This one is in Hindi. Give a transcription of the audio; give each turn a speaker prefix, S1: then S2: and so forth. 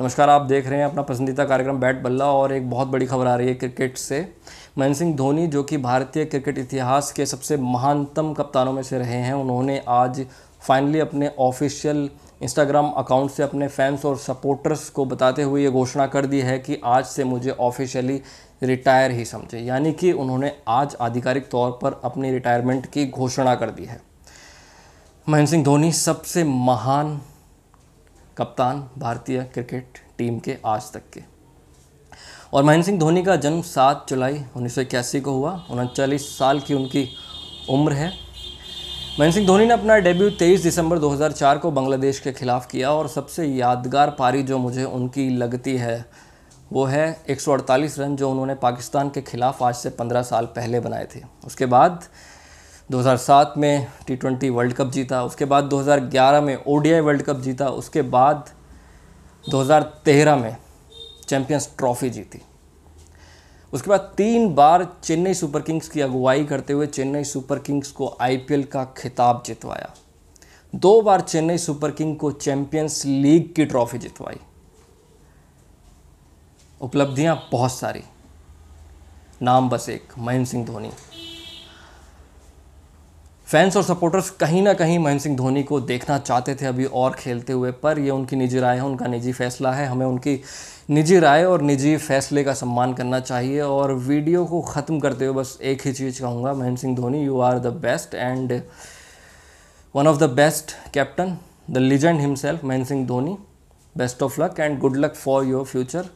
S1: नमस्कार आप देख रहे हैं अपना पसंदीदा कार्यक्रम बैट बल्ला और एक बहुत बड़ी खबर आ रही है क्रिकेट से महेंद्र सिंह धोनी जो कि भारतीय क्रिकेट इतिहास के सबसे महानतम कप्तानों में से रहे हैं उन्होंने आज फाइनली अपने ऑफिशियल इंस्टाग्राम अकाउंट से अपने फैंस और सपोर्टर्स को बताते हुए ये घोषणा कर दी है कि आज से मुझे ऑफिशियली रिटायर ही समझे यानी कि उन्होंने आज आधिकारिक तौर पर अपनी रिटायरमेंट की घोषणा कर दी है महेंद्र सिंह धोनी सबसे महान कप्तान भारतीय क्रिकेट टीम के आज तक के और महेंद्र सिंह धोनी का जन्म 7 जुलाई उन्नीस को हुआ उनचालीस साल की उनकी उम्र है महेंद्र सिंह धोनी ने अपना डेब्यू 23 दिसंबर 2004 को बांग्लादेश के खिलाफ किया और सबसे यादगार पारी जो मुझे उनकी लगती है वो है 148 रन जो उन्होंने पाकिस्तान के खिलाफ आज से 15 साल पहले बनाए थे उसके बाद 2007 में टी ट्वेंटी वर्ल्ड कप जीता उसके बाद 2011 में ओ वर्ल्ड कप जीता उसके बाद 2013 में चैम्पियंस ट्रॉफी जीती उसके बाद तीन बार चेन्नई सुपर किंग्स की अगुवाई करते हुए चेन्नई सुपर किंग्स को आईपीएल का खिताब जितवाया दो बार चेन्नई सुपर किंग को चैम्पियंस लीग की ट्रॉफी जितवाई उपलब्धियां बहुत सारी नाम बस एक महेंद्र सिंह धोनी फैंस और सपोर्टर्स कहीं ना कहीं महेंद्र सिंह धोनी को देखना चाहते थे अभी और खेलते हुए पर यह उनकी निजी राय है उनका निजी फैसला है हमें उनकी निजी राय और निजी फैसले का सम्मान करना चाहिए और वीडियो को ख़त्म करते हुए बस एक ही चीज़ कहूँगा Mahendra Singh Dhoni you are the best and one of the best captain the legend himself Mahendra Singh Dhoni best of luck and good luck for your future